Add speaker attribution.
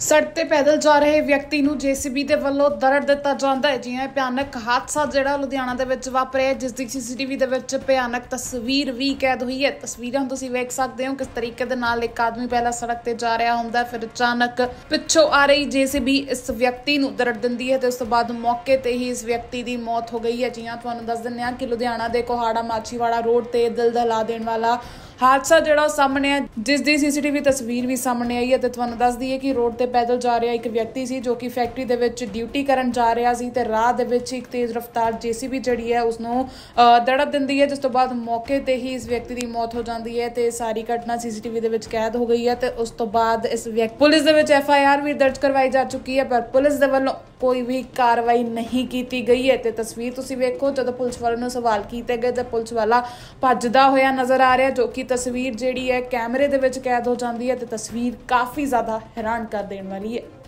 Speaker 1: ਸੜਕ ਤੇ ਪੈਦਲ ਜਾ ਰਹੇ ਵਿਅਕਤੀ ਨੂੰ ਜੀਸੀਬੀ ਦੇ ਵੱਲੋਂ ਦਰੜ ਦਿੱਤਾ ਜਾਂਦਾ ਹੈ ਜਿਵੇਂ ਭਿਆਨਕ ਹਾਦਸਾ ਜਿਹੜਾ ਲੁਧਿਆਣਾ ਦੇ ਵਿੱਚ ਵਾਪਰਿਆ ਜਿਸ ਦੀ ਸੀਸੀਟੀਵੀ ਦੇ ਵਿੱਚ ਭਿਆਨਕ ਤਸਵੀਰ ਵੀ ਕੈਦ ਹੋਈ ਹੈ ਤਸਵੀਰਾਂ ਤੁਸੀਂ ਵੇਖ ਸਕਦੇ ਹੋ ਕਿਸ ਤਰੀਕੇ ਦੇ ਨਾਲ ਇੱਕ ਆਦਮੀ ਪਹਿਲਾਂ ਸੜਕ ਤੇ ਜਾ ਰਿਹਾ ਹੁੰਦਾ ਫਿਰ ਅਚਾਨਕ ਪਿੱਛੋਂ ਆ ਰਹੀ ਜੀਸੀਬੀ ਇਸ ਵਿਅਕਤੀ ਨੂੰ ਦਰੜ ਦਿੰਦੀ ਹੈ ਤੇ ਉਸ ਤੋਂ ਬਾਅਦ ਮੌਕੇ ਤੇ ਹੀ ਇਸ ਵਿਅਕਤੀ ਦੀ ਮੌਤ ਹੋ ਗਈ ਹੈ ਜਿਵੇਂ ਤੁਹਾਨੂੰ ਦੱਸ ਦਿੰਨੇ ਆ ਕਿ ਲੁਧਿਆਣਾ ਦੇ ਕੋਹਾੜਾ ਮਾਛੀਵਾੜਾ ਰੋਡ ਤੇ ਦਿਲ ਦਹਿਲਾ ਦੇਣ ਵਾਲਾ ਹਾਦਸਾ ਜਿਹੜਾ ਸਾਹਮਣੇ ਆ ਜਿਸ ਦੀ ਸੀਸੀਟੀਵੀ ਤਸਵੀਰ ਵੀ ਸਾਹਮਣੇ ਆਈ ਹੈ ਤੇ ਤੁਹਾਨੂੰ ਦੱਸ ਦਈਏ ਕਿ ਰੋਡ ਤੇ ਪੈਦਲ ਜਾ ਰਿਹਾ ਇੱਕ ਵਿਅਕਤੀ ਸੀ ਜੋ ਕਿ ਫੈਕਟਰੀ ਦੇ ਵਿੱਚ ਡਿਊਟੀ ਕਰਨ ਜਾ ਰਿਹਾ ਸੀ ਤੇ ਰਾਹ ਦੇ ਵਿੱਚ ਇੱਕ ਤੇਜ਼ ਰਫ਼ਤਾਰ ਜੀਸੀਬੀ ਜਿਹੜੀ ਹੈ ਉਸ ਨੂੰ ਦੜਪ ਦਿੰਦੀ ਹੈ ਜਿਸ ਤੋਂ ਬਾਅਦ ਮੌਕੇ ਤੇ ਹੀ ਇਸ ਵਿਅਕਤੀ ਦੀ ਮੌਤ ਹੋ ਜਾਂਦੀ ਹੈ ਤੇ ਸਾਰੀ ਘਟਨਾ ਸੀਸੀਟੀਵੀ ਦੇ ਵਿੱਚ ਕੈਦ ਹੋ ਗਈ ਹੈ ਤੇ ਉਸ ਤੋਂ ਬਾਅਦ ਇਸ ਵਿਅਕਤੀ ਪੁਲਿਸ ਦੇ ਵਿੱਚ ਐਫਆਈਆਰ ਵੀ ਦਰਜ ਕਰਵਾਈ ਜਾ ਚੁੱਕੀ ਹੈ ਪਰ ਪੁਲਿਸ ਦੇ ਵੱਲੋਂ ਕੋਈ ਵੀ ਕਾਰਵਾਈ ਨਹੀਂ ਕੀਤੀ ਗਈ ਹੈ ਤੇ ਤਸਵੀਰ ਤੁਸੀਂ ਵੇਖੋ ਜਦੋਂ ਪੁਲਿਸ ਵਾਲਿਆਂ ਨੂੰ ਸਵਾਲ ਕੀਤੇ ਗਏ ਤਾਂ ਪੁਲਿਸ ਵਾਲਾ ਭੱਜਦਾ ਹੋਇਆ ਨਜ਼ਰ ਆ ਰਿਹਾ ਜੋ ਕਿ ਤਸਵੀਰ ਜਿਹੜੀ ਹੈ ਕੈਮਰੇ ਦੇ ਵਿੱਚ ਕੈਦ ਹੋ ਜਾਂਦੀ ਹੈ ਤੇ ਤਸਵੀਰ ਕਾਫੀ ਜ਼ਿਆਦਾ ਹੈਰਾਨ ਕਰ ਦੇਣ ਵਾਲੀ ਹੈ